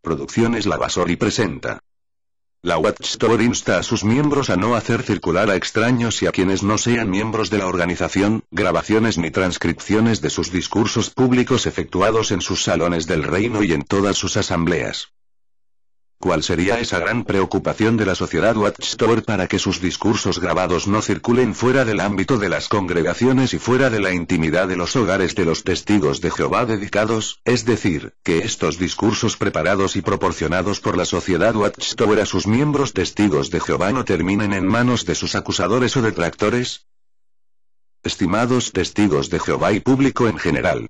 Producciones y presenta. La Watchtower insta a sus miembros a no hacer circular a extraños y a quienes no sean miembros de la organización, grabaciones ni transcripciones de sus discursos públicos efectuados en sus salones del reino y en todas sus asambleas. ¿Cuál sería esa gran preocupación de la sociedad Watchtower para que sus discursos grabados no circulen fuera del ámbito de las congregaciones y fuera de la intimidad de los hogares de los testigos de Jehová dedicados, es decir, que estos discursos preparados y proporcionados por la sociedad Watchtower a sus miembros testigos de Jehová no terminen en manos de sus acusadores o detractores? Estimados testigos de Jehová y público en general,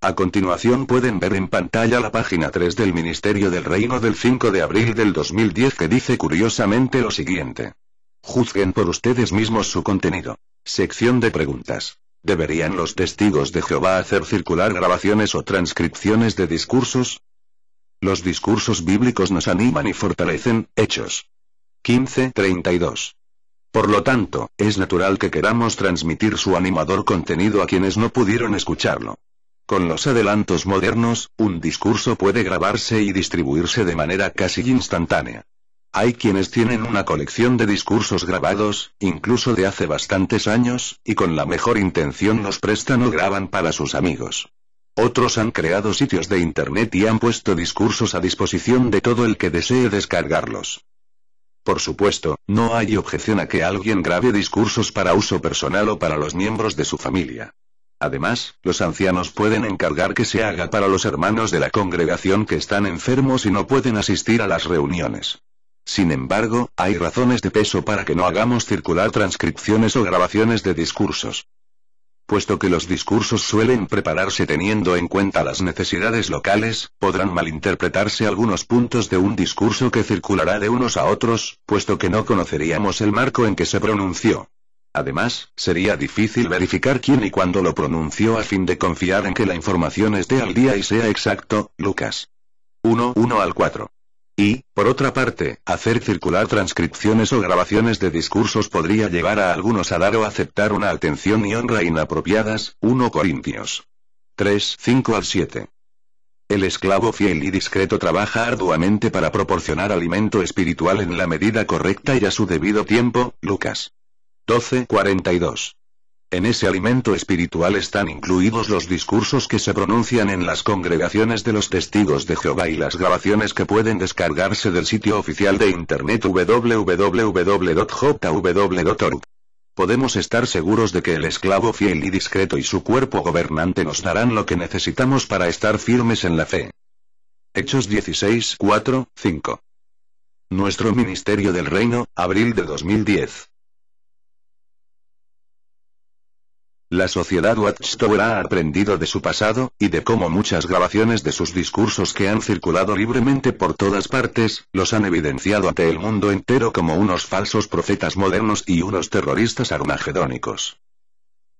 a continuación pueden ver en pantalla la página 3 del Ministerio del Reino del 5 de abril del 2010 que dice curiosamente lo siguiente. Juzguen por ustedes mismos su contenido. Sección de preguntas. ¿Deberían los testigos de Jehová hacer circular grabaciones o transcripciones de discursos? Los discursos bíblicos nos animan y fortalecen, hechos. 15.32. Por lo tanto, es natural que queramos transmitir su animador contenido a quienes no pudieron escucharlo. Con los adelantos modernos, un discurso puede grabarse y distribuirse de manera casi instantánea. Hay quienes tienen una colección de discursos grabados, incluso de hace bastantes años, y con la mejor intención los prestan o graban para sus amigos. Otros han creado sitios de Internet y han puesto discursos a disposición de todo el que desee descargarlos. Por supuesto, no hay objeción a que alguien grabe discursos para uso personal o para los miembros de su familia. Además, los ancianos pueden encargar que se haga para los hermanos de la congregación que están enfermos y no pueden asistir a las reuniones. Sin embargo, hay razones de peso para que no hagamos circular transcripciones o grabaciones de discursos. Puesto que los discursos suelen prepararse teniendo en cuenta las necesidades locales, podrán malinterpretarse algunos puntos de un discurso que circulará de unos a otros, puesto que no conoceríamos el marco en que se pronunció. Además, sería difícil verificar quién y cuándo lo pronunció a fin de confiar en que la información esté al día y sea exacto, Lucas. 1, 1 al 4. Y, por otra parte, hacer circular transcripciones o grabaciones de discursos podría llevar a algunos a dar o aceptar una atención y honra inapropiadas, 1 Corintios. 3, 5 al 7. El esclavo fiel y discreto trabaja arduamente para proporcionar alimento espiritual en la medida correcta y a su debido tiempo, Lucas. 12.42. En ese alimento espiritual están incluidos los discursos que se pronuncian en las congregaciones de los testigos de Jehová y las grabaciones que pueden descargarse del sitio oficial de internet www.jw.org. Podemos estar seguros de que el esclavo fiel y discreto y su cuerpo gobernante nos darán lo que necesitamos para estar firmes en la fe. Hechos 16, 4, 5. Nuestro Ministerio del Reino, abril de 2010. La sociedad Watchtower ha aprendido de su pasado, y de cómo muchas grabaciones de sus discursos que han circulado libremente por todas partes, los han evidenciado ante el mundo entero como unos falsos profetas modernos y unos terroristas armagedónicos.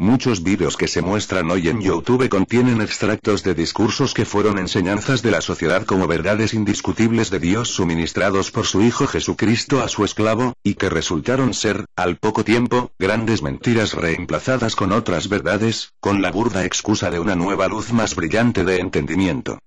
Muchos vídeos que se muestran hoy en YouTube contienen extractos de discursos que fueron enseñanzas de la sociedad como verdades indiscutibles de Dios suministrados por su Hijo Jesucristo a su esclavo, y que resultaron ser, al poco tiempo, grandes mentiras reemplazadas con otras verdades, con la burda excusa de una nueva luz más brillante de entendimiento.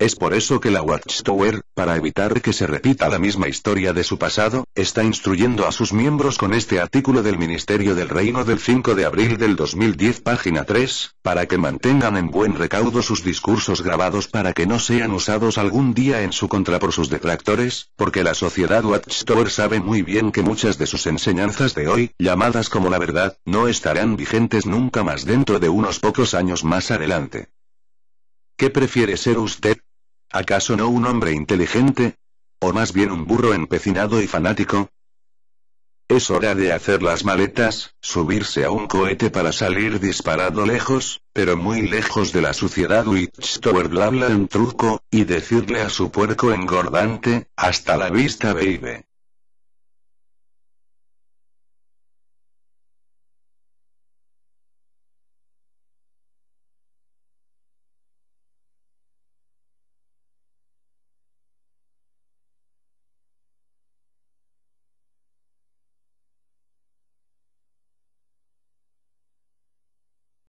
Es por eso que la Watchtower, para evitar que se repita la misma historia de su pasado, está instruyendo a sus miembros con este artículo del Ministerio del Reino del 5 de abril del 2010 página 3, para que mantengan en buen recaudo sus discursos grabados para que no sean usados algún día en su contra por sus detractores, porque la sociedad Watchtower sabe muy bien que muchas de sus enseñanzas de hoy, llamadas como la verdad, no estarán vigentes nunca más dentro de unos pocos años más adelante. ¿Qué prefiere ser usted? ¿Acaso no un hombre inteligente? ¿O más bien un burro empecinado y fanático? Es hora de hacer las maletas, subirse a un cohete para salir disparado lejos, pero muy lejos de la suciedad Tower bla un truco, y decirle a su puerco engordante, hasta la vista baby.